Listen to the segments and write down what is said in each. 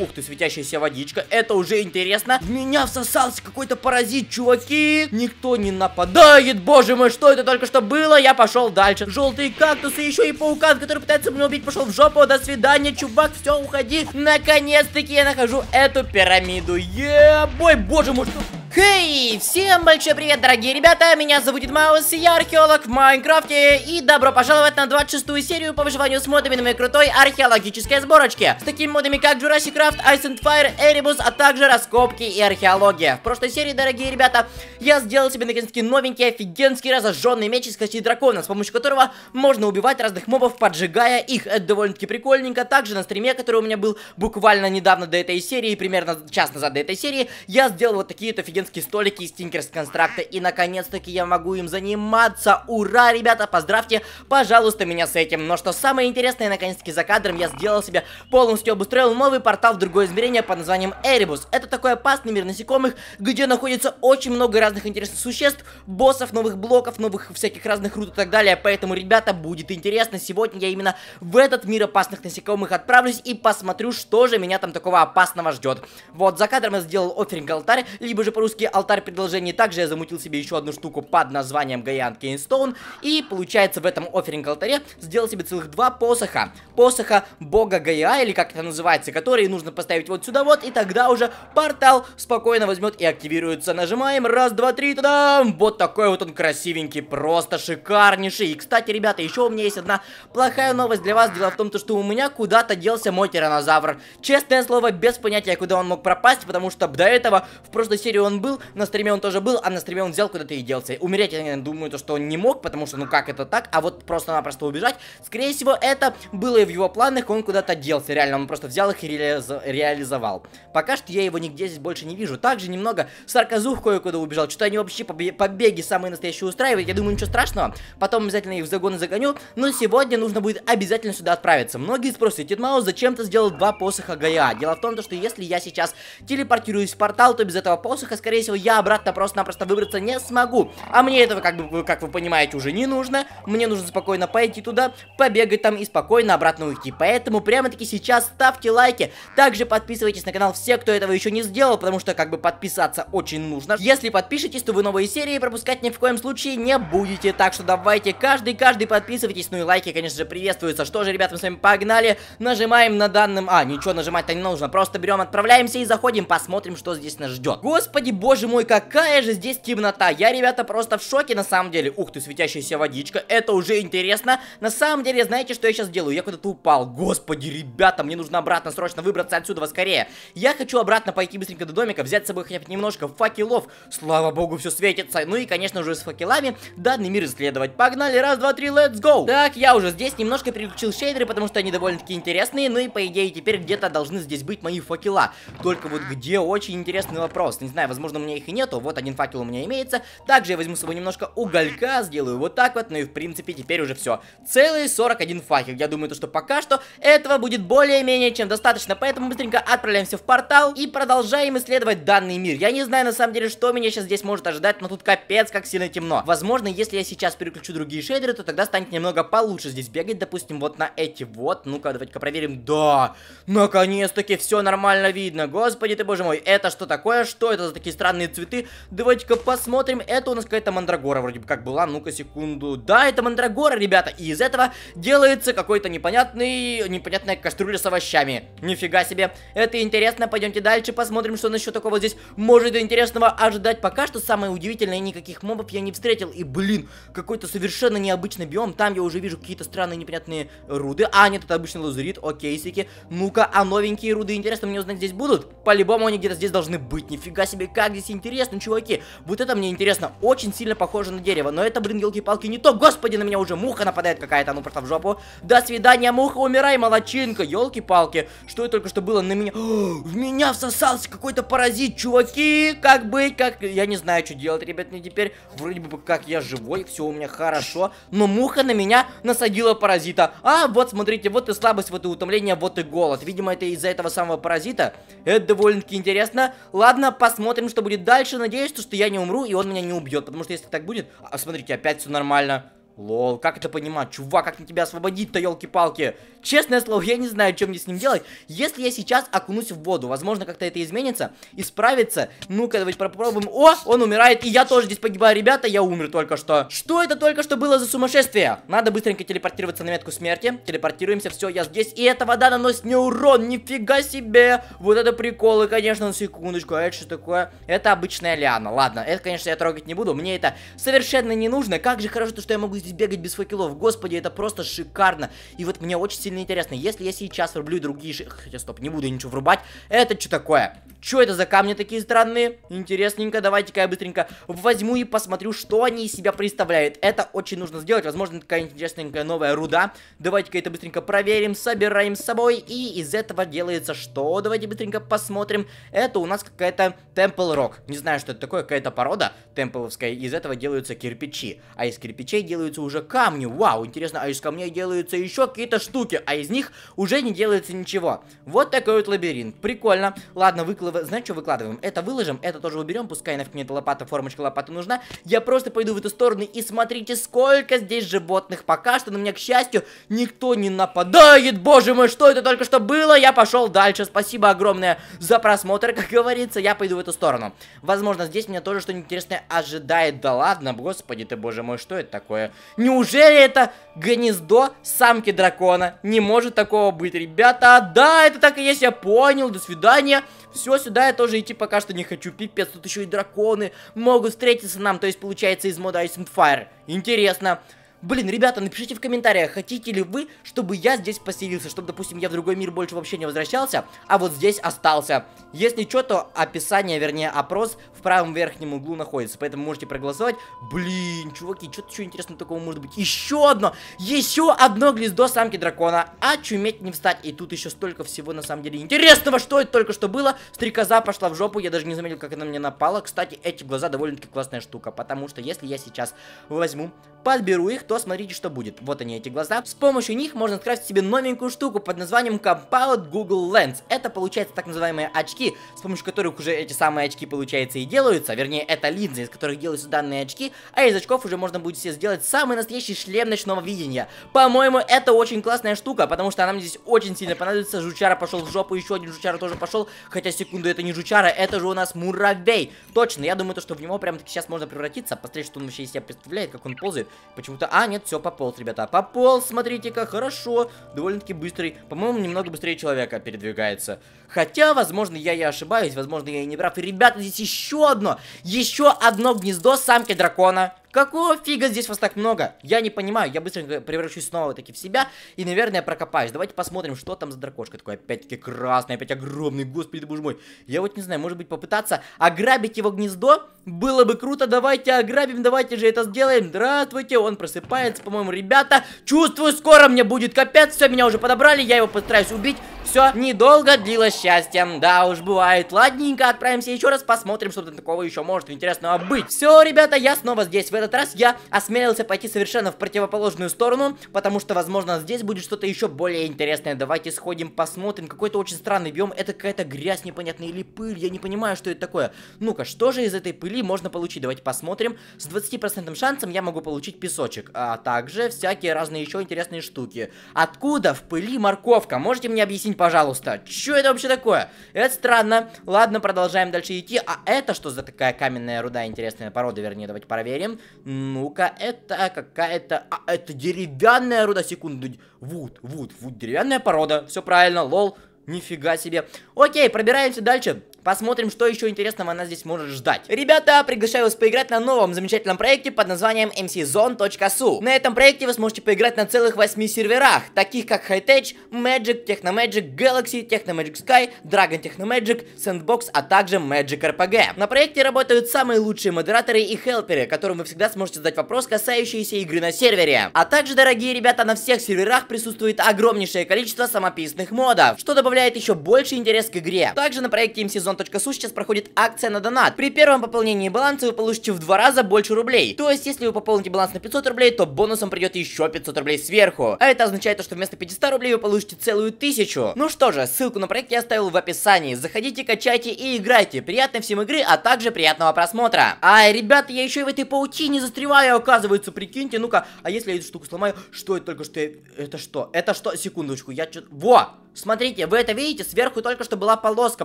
Ух ты, светящаяся водичка. Это уже интересно. В меня всосался какой-то паразит, чуваки. Никто не нападает. Боже мой, что это только что было? Я пошел дальше. Желтые кактусы, еще и паукан, который пытается меня убить, пошел в жопу. До свидания, чувак, все, уходи. Наконец-таки я нахожу эту пирамиду. Ебой, боже мой, что... Хей, всем большой привет, дорогие ребята, меня зовут Маус, я археолог в Майнкрафте, и добро пожаловать на 26-ю серию по выживанию с модами на моей крутой археологической сборочке, с такими модами как Jurassic Craft, Ice and Fire, Erebus, а также раскопки и археология. В прошлой серии, дорогие ребята, я сделал себе наконец-таки новенький, офигенский разожженный меч из кости дракона, с помощью которого можно убивать разных мобов, поджигая их, это довольно-таки прикольненько, также на стриме, который у меня был буквально недавно до этой серии, примерно час назад до этой серии, я сделал вот такие-то офигенские детские столики из Тинкерс Констракта. И наконец-таки я могу им заниматься. Ура, ребята, поздравьте, пожалуйста, меня с этим. Но что самое интересное, наконец-таки за кадром я сделал себе полностью обустроил новый портал в другое измерение под названием Эребус. Это такой опасный мир насекомых, где находится очень много разных интересных существ, боссов, новых блоков, новых всяких разных рут и так далее. Поэтому, ребята, будет интересно. Сегодня я именно в этот мир опасных насекомых отправлюсь и посмотрю, что же меня там такого опасного ждет. Вот, за кадром я сделал оферинг алтарь, либо же по русский алтарь предложений. Также я замутил себе еще одну штуку под названием Гаян Кейнстоун. И получается в этом офферинг алтаре сделал себе целых два посоха. Посоха бога Гая, или как это называется, который нужно поставить вот сюда вот, и тогда уже портал спокойно возьмет и активируется. Нажимаем, раз, два, три, тадам! Вот такой вот он красивенький, просто шикарнейший. И, кстати, ребята, еще у меня есть одна плохая новость для вас. Дело в том, что у меня куда-то делся мой тиранозавр. Честное слово, без понятия, куда он мог пропасть, потому что до этого в прошлой серии он был, на стриме он тоже был, а на стриме он взял куда-то и делся. Умереть, я наверное, думаю, то, что он не мог, потому что, ну как это так, а вот просто-напросто убежать, скорее всего, это было и в его планах, он куда-то делся, реально, он просто взял их и реализ... реализовал. Пока что я его нигде здесь больше не вижу, также немного сарказух кое-куда убежал, что они вообще побеги самые настоящие устраивают, я думаю, ничего страшного, потом обязательно их в загоны загоню, но сегодня нужно будет обязательно сюда отправиться. Многие спросят, Титмаус, зачем ты сделал два посоха Гая? Дело в том, что если я сейчас телепортируюсь в портал, то без этого посоха, скорее скорее всего, я обратно просто-напросто выбраться не смогу. А мне этого, как, бы, как вы понимаете, уже не нужно. Мне нужно спокойно пойти туда, побегать там и спокойно обратно уйти. Поэтому прямо-таки сейчас ставьте лайки. Также подписывайтесь на канал все, кто этого еще не сделал, потому что как бы подписаться очень нужно. Если подпишетесь, то вы новые серии пропускать ни в коем случае не будете. Так что давайте каждый-каждый подписывайтесь. Ну и лайки, конечно же, приветствуются. Что же, ребята, мы с вами погнали. Нажимаем на данным. А, ничего нажимать-то не нужно. Просто берем, отправляемся и заходим, посмотрим, что здесь нас ждет. Господи, боже мой, какая же здесь темнота. Я, ребята, просто в шоке на самом деле. Ух ты, светящаяся водичка. Это уже интересно. На самом деле, знаете, что я сейчас делаю? Я куда-то упал. Господи, ребята, мне нужно обратно срочно выбраться отсюда скорее. Я хочу обратно пойти быстренько до домика, взять с собой хотя бы немножко факелов. Слава богу, все светится. Ну и, конечно же, с факелами данный мир исследовать. Погнали, раз, два, три, let's go! Так, я уже здесь немножко переключил шейдеры, потому что они довольно-таки интересные. Ну и, по идее, теперь где-то должны здесь быть мои факела. Только вот где, очень интересный вопрос. Не знаю, возможно, возможно, у меня их и нету. Вот один факел у меня имеется. Также я возьму с собой немножко уголька, сделаю вот так вот, ну и в принципе теперь уже все. Целый 41 факел. Я думаю, то, что пока что этого будет более-менее чем достаточно, поэтому быстренько отправляемся в портал и продолжаем исследовать данный мир. Я не знаю на самом деле, что меня сейчас здесь может ожидать, но тут капец как сильно темно. Возможно, если я сейчас переключу другие шейдеры, то тогда станет немного получше здесь бегать, допустим, вот на эти вот. Ну-ка, давайте-ка проверим. Да, наконец-таки все нормально видно. Господи ты, боже мой, это что такое? Что это за такие странные цветы. Давайте-ка посмотрим. Это у нас какая-то мандрагора вроде бы как была. Ну-ка, секунду. Да, это мандрагора, ребята. И из этого делается какой-то непонятный, непонятная кастрюля с овощами. Нифига себе. Это интересно. Пойдемте дальше, посмотрим, что насчет такого здесь может интересного ожидать. Пока что самое удивительное, никаких мобов я не встретил. И, блин, какой-то совершенно необычный биом. Там я уже вижу какие-то странные непонятные руды. А, нет, это обычный лазурит. окей сики Ну-ка, а новенькие руды, интересно, мне узнать, здесь будут? По-любому они где-то здесь должны быть. Нифига себе, как так здесь интересно, чуваки. Вот это мне интересно. Очень сильно похоже на дерево. Но это, блин, елки-палки, не то. Господи, на меня уже муха нападает какая-то. А ну, просто в жопу. До свидания, муха, умирай, молочинка. Елки-палки. Что это только что было на меня? О, в меня всосался какой-то паразит, чуваки. Как быть, как... Я не знаю, что делать, ребят, мне теперь. Вроде бы как я живой, все у меня хорошо. Но муха на меня насадила паразита. А, вот, смотрите, вот и слабость, вот и утомление, вот и голод. Видимо, это из-за этого самого паразита. Это довольно-таки интересно. Ладно, посмотрим, что что будет дальше. Надеюсь, что я не умру, и он меня не убьет. Потому что если так будет... А, смотрите, опять все нормально. Лол, как это понимать? Чувак, как мне тебя освободить-то, елки-палки? Честное слово, я не знаю, чем мне с ним делать. Если я сейчас окунусь в воду, возможно, как-то это изменится, исправится. Ну-ка, давайте попробуем. О, он умирает, и я тоже здесь погибаю. Ребята, я умер только что. Что это только что было за сумасшествие? Надо быстренько телепортироваться на метку смерти. Телепортируемся, все, я здесь. И эта вода наносит мне урон, нифига себе. Вот это приколы, конечно, на секундочку. А это что такое? Это обычная лиана. Ладно, это, конечно, я трогать не буду. Мне это совершенно не нужно. Как же хорошо, что я могу здесь бегать без факелов. Господи, это просто шикарно. И вот мне очень сильно интересно, если я сейчас врублю другие... Хотя, стоп, не буду я ничего врубать. Это что такое? Что это за камни такие странные? Интересненько, давайте-ка я быстренько возьму и посмотрю, что они из себя представляют. Это очень нужно сделать. Возможно, такая интересненькая новая руда. Давайте-ка это быстренько проверим, собираем с собой. И из этого делается что? Давайте быстренько посмотрим. Это у нас какая-то Temple Rock. Не знаю, что это такое, какая-то порода темпловская. Из этого делаются кирпичи. А из кирпичей делаются делаются уже камни. Вау, интересно, а из камней делаются еще какие-то штуки, а из них уже не делается ничего. Вот такой вот лабиринт. Прикольно. Ладно, выкладываем знаешь, что выкладываем? Это выложим, это тоже уберем, пускай нафиг мне эта лопата, формочка лопата нужна. Я просто пойду в эту сторону и смотрите, сколько здесь животных. Пока что на меня, к счастью, никто не нападает. Боже мой, что это только что было? Я пошел дальше. Спасибо огромное за просмотр, как говорится. Я пойду в эту сторону. Возможно, здесь меня тоже что-нибудь интересное ожидает. Да ладно, господи ты, боже мой, что это такое? Неужели это гнездо самки дракона? Не может такого быть, ребята. Да, это так и есть, я понял. До свидания. Все, сюда я тоже идти пока что не хочу. Пипец, тут еще и драконы могут встретиться нам. То есть, получается, из мода Ice and Fire. Интересно. Блин, ребята, напишите в комментариях, хотите ли вы, чтобы я здесь поселился, чтобы, допустим, я в другой мир больше вообще не возвращался, а вот здесь остался. Если что, то описание, вернее, опрос в правом верхнем углу находится, поэтому можете проголосовать. Блин, чуваки, что-то еще интересного такого может быть. Еще одно, еще одно гнездо самки дракона. А чуметь не встать. И тут еще столько всего, на самом деле, интересного, что это только что было. Стрекоза пошла в жопу, я даже не заметил, как она мне напала. Кстати, эти глаза довольно-таки классная штука, потому что если я сейчас возьму, подберу их, то смотрите, что будет. Вот они, эти глаза. С помощью них можно скрафтить себе новенькую штуку под названием Compound Google Lens. Это получается так называемые очки очки, с помощью которых уже эти самые очки, получается, и делаются. Вернее, это линзы, из которых делаются данные очки, а из очков уже можно будет себе сделать самый настоящий шлем ночного видения. По-моему, это очень классная штука, потому что она мне здесь очень сильно понадобится. Жучара пошел в жопу, еще один жучара тоже пошел. Хотя, секунду, это не жучара, это же у нас муравей. Точно, я думаю, то, что в него прямо таки сейчас можно превратиться. Посмотреть, что он вообще из себя представляет, как он ползает. Почему-то... А, нет, все, пополз, ребята. Пополз, смотрите-ка, хорошо. Довольно-таки быстрый. По-моему, немного быстрее человека передвигается. Хотя, возможно, я и ошибаюсь, возможно, я и не прав. И, ребята, здесь еще одно, еще одно гнездо самки дракона. Какого фига здесь вас так много? Я не понимаю, я быстренько превращусь снова-таки в себя и, наверное, прокопаюсь. Давайте посмотрим, что там за дракошка. Такой опять-таки красный, опять огромный, господи, боже мой. Я вот не знаю, может быть, попытаться ограбить его гнездо? Было бы круто, давайте ограбим, давайте же это сделаем. Здравствуйте, он просыпается, по-моему, ребята. Чувствую, скоро мне будет капец, все, меня уже подобрали, я его постараюсь убить. Все, недолго длилось счастье. Да уж, бывает. Ладненько, отправимся еще раз, посмотрим, что там такого еще может интересного быть. Все, ребята, я снова здесь. В этот раз я осмелился пойти совершенно в противоположную сторону, потому что, возможно, здесь будет что-то еще более интересное. Давайте сходим, посмотрим. Какой-то очень странный биом. Это какая-то грязь непонятная или пыль. Я не понимаю, что это такое. Ну-ка, что же из этой пыли можно получить? Давайте посмотрим. С 20% шансом я могу получить песочек. А также всякие разные еще интересные штуки. Откуда в пыли морковка? Можете мне объяснить, пожалуйста. Чё это вообще такое? Это странно. Ладно, продолжаем дальше идти. А это что за такая каменная руда? Интересная порода, вернее, давайте проверим. Ну-ка, это какая-то... А, это деревянная руда, секунду. Вуд, вуд, вуд, деревянная порода. Все правильно, лол. Нифига себе. Окей, пробираемся дальше. Посмотрим, что еще интересного нас здесь может ждать. Ребята, приглашаю вас поиграть на новом замечательном проекте под названием mczone.su. На этом проекте вы сможете поиграть на целых 8 серверах, таких как Hightech, Magic, Technomagic, Galaxy, Technomagic Sky, Dragon Technomagic, Sandbox, а также Magic RPG. На проекте работают самые лучшие модераторы и хелперы, которым вы всегда сможете задать вопрос, касающийся игры на сервере. А также, дорогие ребята, на всех серверах присутствует огромнейшее количество самописных модов, что добавляет еще больше интерес к игре. Также на проекте mczone patreon.su сейчас проходит акция на донат. При первом пополнении баланса вы получите в два раза больше рублей. То есть, если вы пополните баланс на 500 рублей, то бонусом придет еще 500 рублей сверху. А это означает, что вместо 500 рублей вы получите целую тысячу. Ну что же, ссылку на проект я оставил в описании. Заходите, качайте и играйте. Приятной всем игры, а также приятного просмотра. А, ребята, я еще и в этой паутине застреваю, оказывается, прикиньте. Ну-ка, а если я эту штуку сломаю? Что это только что? Это что? Это что? Секундочку, я что Во! Смотрите, вы это видите? Сверху только что была полоска.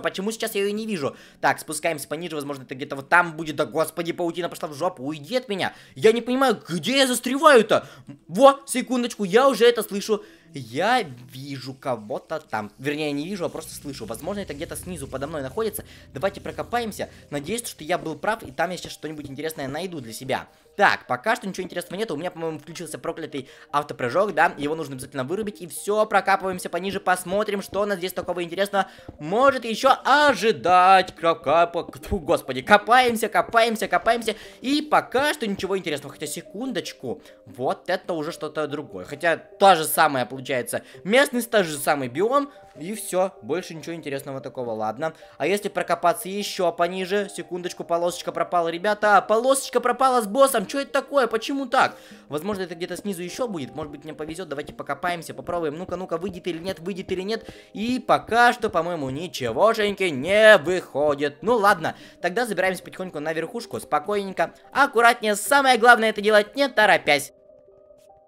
Почему сейчас я ее не не вижу. Так, спускаемся пониже, возможно, это где-то вот там будет. Да господи, паутина пошла в жопу, уйди от меня. Я не понимаю, где я застреваю-то? Во, секундочку, я уже это слышу я вижу кого-то там. Вернее, не вижу, а просто слышу. Возможно, это где-то снизу подо мной находится. Давайте прокопаемся. Надеюсь, что я был прав, и там я сейчас что-нибудь интересное найду для себя. Так, пока что ничего интересного нет. У меня, по-моему, включился проклятый автопрыжок, да. Его нужно обязательно вырубить. И все, прокапываемся пониже, посмотрим, что нас здесь такого интересного может еще ожидать. Капа... Фу, господи, копаемся, копаемся, копаемся. И пока что ничего интересного. Хотя, секундочку, вот это уже что-то другое. Хотя, та же самая, получается получается местный тот же самый биом, и все, больше ничего интересного такого, ладно. А если прокопаться еще пониже, секундочку, полосочка пропала, ребята, полосочка пропала с боссом, что это такое, почему так? Возможно, это где-то снизу еще будет, может быть, мне повезет, давайте покопаемся, попробуем, ну-ка, ну-ка, выйдет или нет, выйдет или нет, и пока что, по-моему, ничегошеньки не выходит. Ну ладно, тогда забираемся потихоньку на верхушку, спокойненько, аккуратнее, самое главное это делать не торопясь.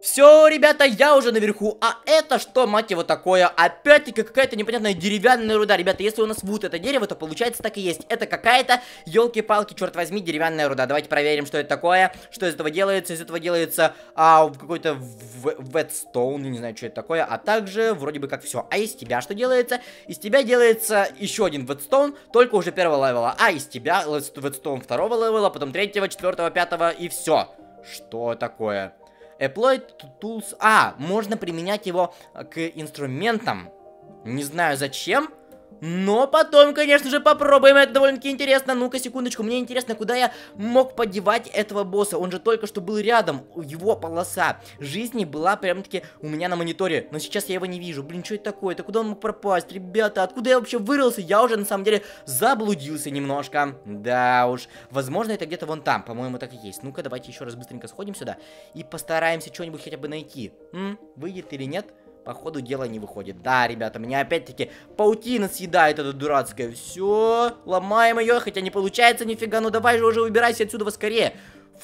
Все, ребята, я уже наверху. А это что, мать его, такое? Опять-таки какая-то непонятная деревянная руда. Ребята, если у нас вот это дерево, то получается так и есть. Это какая-то, елки-палки, черт возьми, деревянная руда. Давайте проверим, что это такое, что из этого делается. Из этого делается а, какой-то ветстоун, не знаю, что это такое. А также вроде бы как все. А из тебя что делается? Из тебя делается еще один ветстоун, только уже первого левела. А из тебя ветстоун второго левела, потом третьего, четвертого, пятого и все. Что такое? Apply Tools... А, можно применять его э, к инструментам. Не знаю зачем, но потом, конечно же, попробуем, это довольно-таки интересно. Ну-ка, секундочку, мне интересно, куда я мог подевать этого босса. Он же только что был рядом, его полоса жизни была прям-таки у меня на мониторе. Но сейчас я его не вижу. Блин, что это такое? Это куда он мог пропасть? Ребята, откуда я вообще вырвался? Я уже, на самом деле, заблудился немножко. Да уж, возможно, это где-то вон там, по-моему, так и есть. Ну-ка, давайте еще раз быстренько сходим сюда и постараемся что-нибудь хотя бы найти. М? Выйдет или нет? Нет. Походу ходу дела не выходит. Да, ребята, меня опять-таки паутина съедает эта дурацкая. Все, ломаем ее, хотя не получается нифига. Ну давай же уже выбирайся отсюда скорее.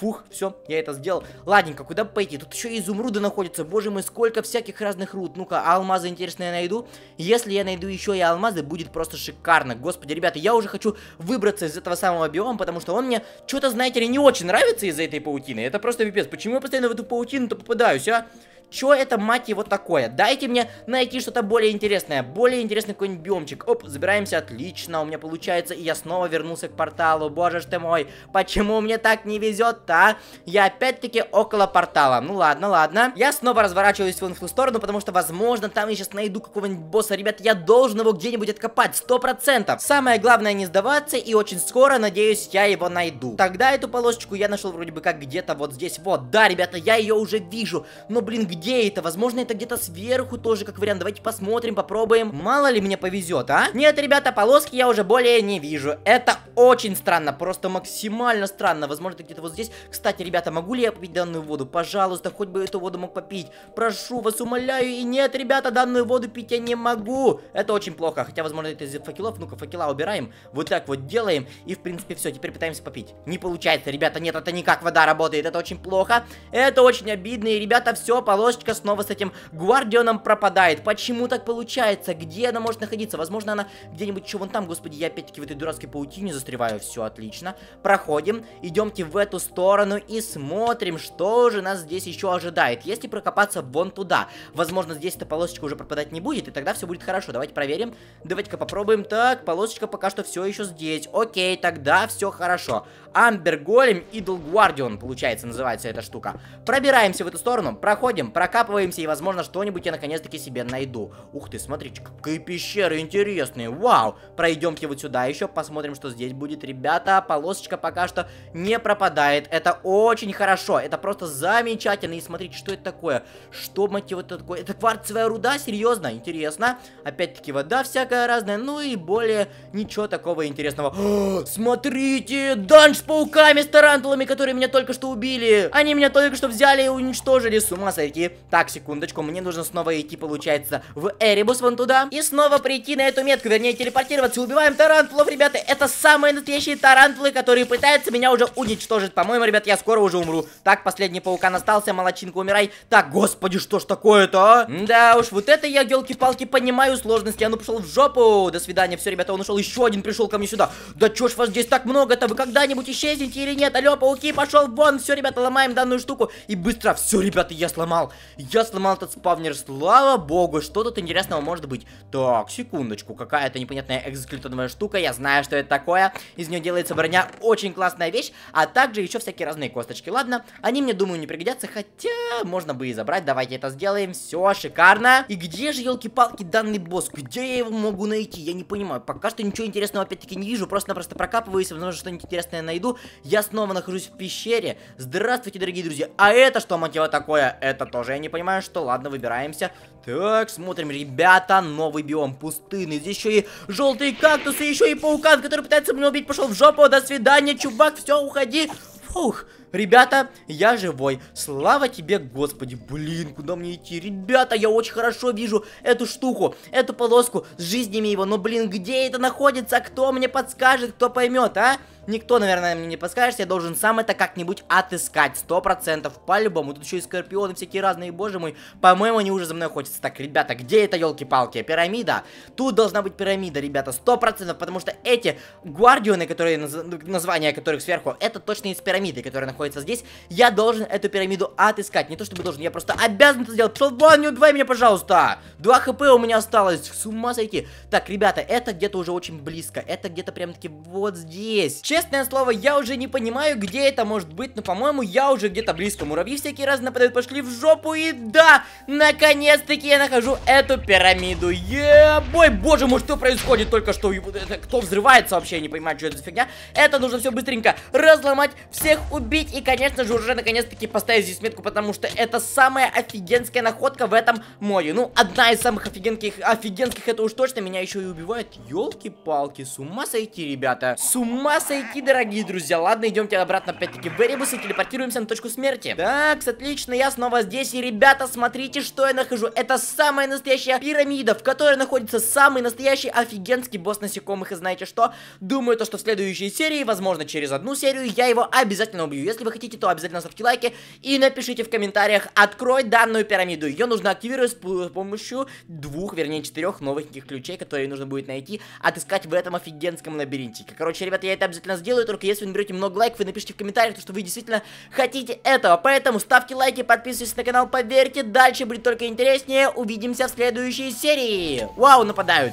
Фух, все, я это сделал. Ладненько, куда пойти? Тут еще и изумруды находятся. Боже мой, сколько всяких разных руд. Ну-ка, алмазы интересные я найду. Если я найду еще и алмазы, будет просто шикарно. Господи, ребята, я уже хочу выбраться из этого самого биома, потому что он мне что-то, знаете ли, не очень нравится из-за этой паутины. Это просто пипец. Почему я постоянно в эту паутину-то попадаюсь, а? Чё это, мать его, такое? Дайте мне найти что-то более интересное, более интересный какой-нибудь биомчик. Оп, забираемся, отлично, у меня получается, и я снова вернулся к порталу. Боже ж ты мой, почему мне так не везет-то, а? Я опять-таки около портала. Ну ладно, ладно. Я снова разворачиваюсь вон в ту сторону, потому что, возможно, там я сейчас найду какого-нибудь босса. Ребят, я должен его где-нибудь откопать, сто процентов. Самое главное не сдаваться, и очень скоро, надеюсь, я его найду. Тогда эту полосочку я нашел вроде бы как где-то вот здесь. Вот, да, ребята, я ее уже вижу. Но, блин, где где это? Возможно, это где-то сверху тоже, как вариант. Давайте посмотрим, попробуем. Мало ли мне повезет, а? Нет, ребята, полоски я уже более не вижу. Это очень странно, просто максимально странно. Возможно, это где-то вот здесь. Кстати, ребята, могу ли я попить данную воду? Пожалуйста, хоть бы эту воду мог попить. Прошу вас, умоляю. И нет, ребята, данную воду пить я не могу. Это очень плохо. Хотя, возможно, это из факелов. Ну-ка, факела убираем. Вот так вот делаем. И, в принципе, все, теперь пытаемся попить. Не получается, ребята, нет, это никак вода работает. Это очень плохо. Это очень обидно. И, ребята, все, полоски немножечко снова с этим Гвардионом пропадает. Почему так получается? Где она может находиться? Возможно, она где-нибудь, еще вон там, господи, я опять-таки в этой дурацкой паутине застреваю. Все отлично. Проходим, идемте в эту сторону и смотрим, что же нас здесь еще ожидает. Если прокопаться вон туда, возможно, здесь эта полосочка уже пропадать не будет, и тогда все будет хорошо. Давайте проверим. Давайте-ка попробуем. Так, полосочка пока что все еще здесь. Окей, тогда все хорошо. Амбер Голем, Идол Гвардион, получается, называется эта штука. Пробираемся в эту сторону, проходим, проходим прокапываемся, и, возможно, что-нибудь я наконец-таки себе найду. Ух ты, смотрите, какие пещеры интересные, вау! Пройдемте вот сюда еще, посмотрим, что здесь будет. Ребята, полосочка пока что не пропадает, это очень хорошо, это просто замечательно. И смотрите, что это такое? Что, мать вот такое? Это кварцевая руда? Серьезно? Интересно. Опять-таки вода всякая разная, ну и более ничего такого интересного. О, смотрите, данж с пауками, с тарантулами, которые меня только что убили. Они меня только что взяли и уничтожили, с ума сойти. Так, секундочку, мне нужно снова идти, получается, в Эребус вон туда. И снова прийти на эту метку, вернее, телепортироваться. Убиваем тарантулов, ребята. Это самые настоящие тарантулы, которые пытаются меня уже уничтожить. По-моему, ребят, я скоро уже умру. Так, последний паукан остался, молочинка, умирай. Так, господи, что ж такое-то, а? Да уж, вот это я, елки-палки, понимаю сложности. Я а ну пошел в жопу. До свидания. Все, ребята, он ушел. Еще один пришел ко мне сюда. Да чё ж вас здесь так много-то? Вы когда-нибудь исчезнете или нет? Алло, пауки, пошел вон. Все, ребята, ломаем данную штуку. И быстро. Все, ребята, я сломал. Я сломал этот спавнер, слава богу, что тут интересного может быть. Так, секундочку, какая-то непонятная экзоскелетоновая штука, я знаю, что это такое. Из нее делается броня, очень классная вещь, а также еще всякие разные косточки. Ладно, они мне, думаю, не пригодятся, хотя можно бы и забрать, давайте это сделаем, все, шикарно. И где же, елки-палки, данный босс, где я его могу найти, я не понимаю, пока что ничего интересного опять-таки не вижу, просто-напросто прокапываюсь, возможно, что-нибудь интересное найду. Я снова нахожусь в пещере, здравствуйте, дорогие друзья, а это что, мотива такое? Это то, тоже я не понимаю, что. Ладно, выбираемся. Так, смотрим, ребята, новый биом пустынный. Здесь еще и желтые кактусы, еще и паукан, который пытается меня убить. Пошел в жопу, до свидания, чувак, все, уходи. Фух, ребята, я живой. Слава тебе, господи. Блин, куда мне идти? Ребята, я очень хорошо вижу эту штуку, эту полоску с жизнями его. Но, блин, где это находится? Кто мне подскажет, кто поймет, а? Никто, наверное, мне не подскажет, я должен сам это как-нибудь отыскать, сто процентов, по-любому. Тут еще и скорпионы всякие разные, боже мой, по-моему, они уже за мной охотятся. Так, ребята, где это, елки-палки, пирамида? Тут должна быть пирамида, ребята, сто процентов, потому что эти гвардионы, которые, наз... названия которых сверху, это точно из пирамиды, которая находится здесь. Я должен эту пирамиду отыскать, не то чтобы должен, я просто обязан это сделать. Пошел вон, не удвай меня, пожалуйста! 2 хп у меня осталось, с ума сойти. Так, ребята, это где-то уже очень близко, это где-то прям-таки вот здесь. Честное слово, я уже не понимаю, где это может быть, но, по-моему, я уже где-то близко. Муравьи всякие раз нападают, пошли в жопу, и да, наконец-таки я нахожу эту пирамиду. Ебой, боже мой, что происходит только что? Это, кто взрывается вообще, я не понимаю, что это за фигня. Это нужно все быстренько разломать, всех убить, и, конечно же, уже наконец-таки поставить здесь метку, потому что это самая офигенская находка в этом море. Ну, одна из самых офигенских, офигенских, это уж точно, меня еще и убивают. елки палки с ума сойти, ребята, с ума сойти Лайки, дорогие друзья. Ладно, идемте обратно опять-таки в Эребус и телепортируемся на точку смерти. Так, отлично, я снова здесь. И, ребята, смотрите, что я нахожу. Это самая настоящая пирамида, в которой находится самый настоящий офигенский босс насекомых. И знаете что? Думаю, то, что в следующей серии, возможно, через одну серию, я его обязательно убью. Если вы хотите, то обязательно ставьте лайки и напишите в комментариях, открой данную пирамиду. Ее нужно активировать с помощью двух, вернее, четырех новых ключей, которые нужно будет найти, отыскать в этом офигенском лабиринтике. Короче, ребята, я это обязательно нас делают, только если вы наберете много лайков и напишите в комментариях, что вы действительно хотите этого. Поэтому ставьте лайки, подписывайтесь на канал, поверьте, дальше будет только интереснее. Увидимся в следующей серии. Вау, нападают!